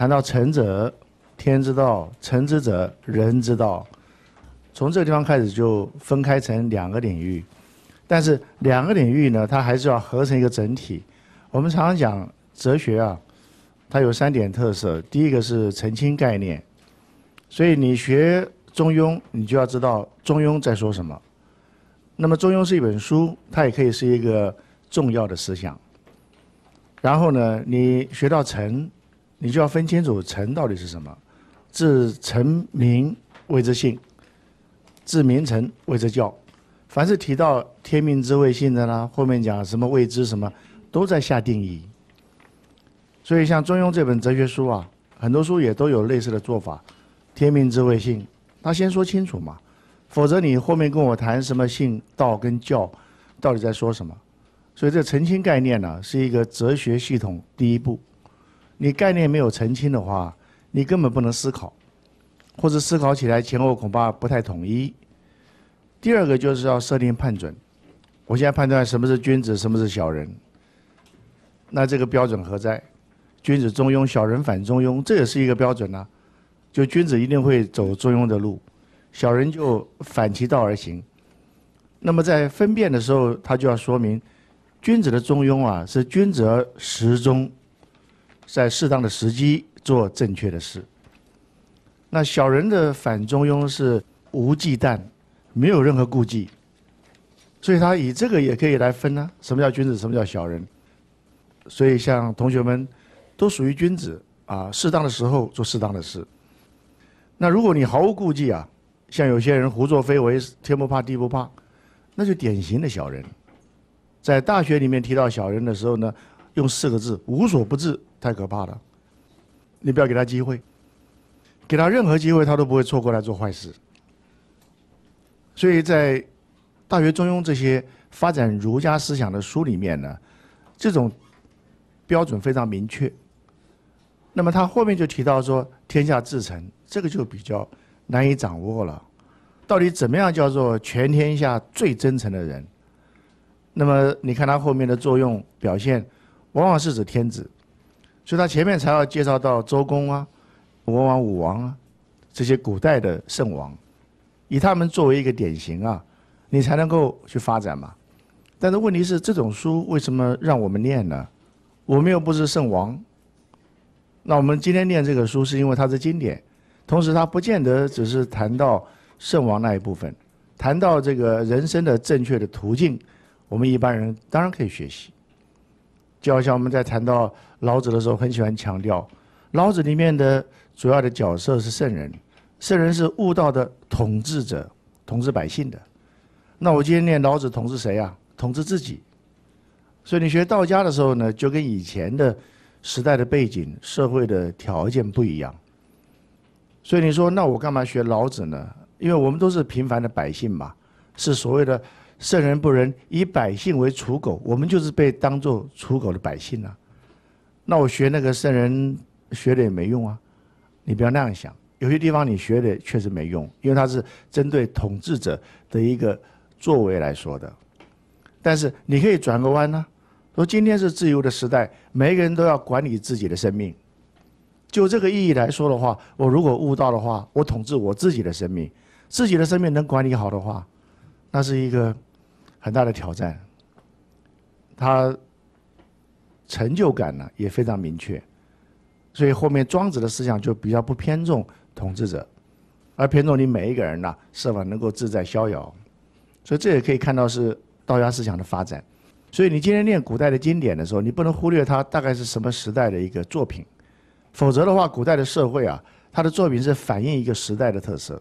谈到成者，天之道；成之者，人之道。从这个地方开始就分开成两个领域，但是两个领域呢，它还是要合成一个整体。我们常常讲哲学啊，它有三点特色：第一个是澄清概念，所以你学中庸，你就要知道中庸在说什么。那么中庸是一本书，它也可以是一个重要的思想。然后呢，你学到成。你就要分清楚“臣到底是什么，“自臣民谓之性”，“自民诚谓之教”。凡是提到“天命之谓性”的呢，后面讲什么“谓之什么”，都在下定义。所以，像《中庸》这本哲学书啊，很多书也都有类似的做法，“天命之谓性”，那先说清楚嘛，否则你后面跟我谈什么“性道”跟“教”，到底在说什么？所以，这澄清概念呢，是一个哲学系统第一步。你概念没有澄清的话，你根本不能思考，或者思考起来前后恐怕不太统一。第二个就是要设定判准。我现在判断什么是君子，什么是小人。那这个标准何在？君子中庸，小人反中庸，这也是一个标准呢。就君子一定会走中庸的路，小人就反其道而行。那么在分辨的时候，他就要说明，君子的中庸啊，是君子而时中。在适当的时机做正确的事。那小人的反中庸是无忌惮，没有任何顾忌，所以他以这个也可以来分呢。什么叫君子？什么叫小人？所以像同学们，都属于君子啊。适当的时候做适当的事。那如果你毫无顾忌啊，像有些人胡作非为，天不怕地不怕，那就典型的小人。在大学里面提到小人的时候呢。用四个字“无所不至”，太可怕了。你不要给他机会，给他任何机会，他都不会错过来做坏事。所以在《大学》《中庸》这些发展儒家思想的书里面呢，这种标准非常明确。那么他后面就提到说“天下至诚”，这个就比较难以掌握了。到底怎么样叫做全天下最真诚的人？那么你看他后面的作用表现。往往是指天子，所以他前面才要介绍到周公啊、文王、武王啊这些古代的圣王，以他们作为一个典型啊，你才能够去发展嘛。但是问题是，这种书为什么让我们念呢？我们又不是圣王。那我们今天念这个书，是因为它是经典，同时它不见得只是谈到圣王那一部分，谈到这个人生的正确的途径，我们一般人当然可以学习。就好像我们在谈到老子的时候，很喜欢强调，老子里面的主要的角色是圣人，圣人是悟道的统治者，统治百姓的。那我今天念老子统治谁啊？统治自己。所以你学道家的时候呢，就跟以前的时代的背景、社会的条件不一样。所以你说，那我干嘛学老子呢？因为我们都是平凡的百姓嘛，是所谓的。圣人不仁，以百姓为刍狗。我们就是被当做刍狗的百姓啊。那我学那个圣人，学的也没用啊。你不要那样想。有些地方你学的确实没用，因为它是针对统治者的一个作为来说的。但是你可以转个弯啊。说今天是自由的时代，每一个人都要管理自己的生命。就这个意义来说的话，我如果悟到的话，我统治我自己的生命，自己的生命能管理好的话，那是一个。很大的挑战，他成就感呢也非常明确，所以后面庄子的思想就比较不偏重统治者，而偏重你每一个人呢设法能够自在逍遥，所以这也可以看到是道家思想的发展。所以你今天念古代的经典的时候，你不能忽略它大概是什么时代的一个作品，否则的话，古代的社会啊，它的作品是反映一个时代的特色。